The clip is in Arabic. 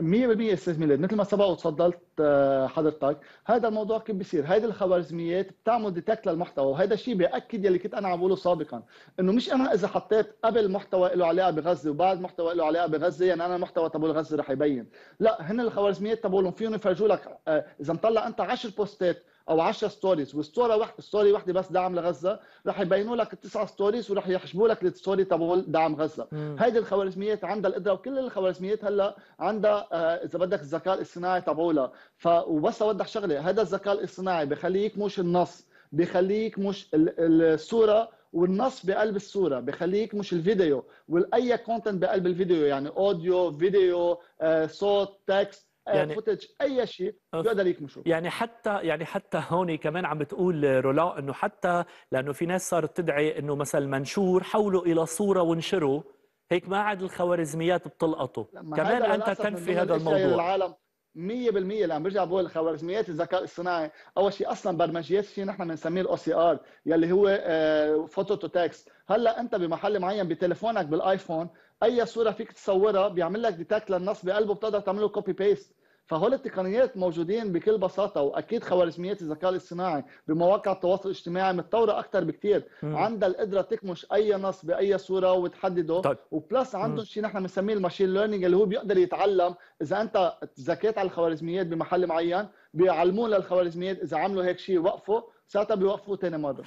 100% استاذ ميلاد مثل ما سبق وتفضلت آه، حضرتك هذا الموضوع كيف بيصير هيدي الخوارزميات بتعمل ديتكت للمحتوى وهذا الشيء بياكد يلي كنت انا عم بقوله سابقا انه مش انا اذا حطيت قبل محتوى له علاقه بغزه وبعد محتوى له علاقه بغزه يعني انا المحتوى تبول غزه رح يبين لا هن الخوارزميات تبعهم فيهم يفرجوا لك آه، اذا مطلع انت 10 بوستات او 10 ستوريز والستوري واحد ستوري واحده بس دعم لغزه رح يبينوا لك التسعه ستوريز ورح يحجبوا لك الستوري تبع دعم غزه هيدي الخوارزميات عندها القدره وكل الخوارزميات هلا عندها آه، اذا بدك الذكاء الاصطناعي تبعولها ف وبس اوضح شغله هذا الذكاء الاصطناعي بخليك مش النص بخليك مش الصوره والنص بقلب الصوره بخليك مش الفيديو والاي كونتنت بقلب الفيديو يعني اوديو آه، فيديو صوت تكست يعني فوتج آه، اي شيء بيقدر يكمشوا يعني حتى يعني حتى هون كمان عم بتقول رولا انه حتى لانه في ناس صارت تدعي انه مثلا منشور حوله الى صوره وانشره هيك ما عاد الخوارزميات بتلقطه كمان انت تنفي هذا الموضوع 100% لما برجع بقول خوارزميات الذكاء الصناعي اول شيء اصلا برمجيات شيء نحن بنسميه الاو سي ار يلي هو فوتو تو تكست هلا انت بمحل معين بتليفونك بالايفون اي صوره فيك تصورها بيعمل لك ديتكت للنص بقلبه بتقدر تعمل له كوبي بيست فهول التقنيات موجودين بكل بساطه واكيد خوارزميات الذكاء الاصطناعي بمواقع التواصل الاجتماعي متطوره اكثر بكثير عندها القدره تكمش اي نص باي صوره وتحدده طيب. وبلس عندهم شيء نحن بنسميه الماشين ليرنينج اللي هو بيقدر يتعلم اذا انت زكيت على الخوارزميات بمحل معين بيعلموه للخوارزميات اذا عملوا هيك شيء وقفوا ساعتها بيوقفوا ثاني مره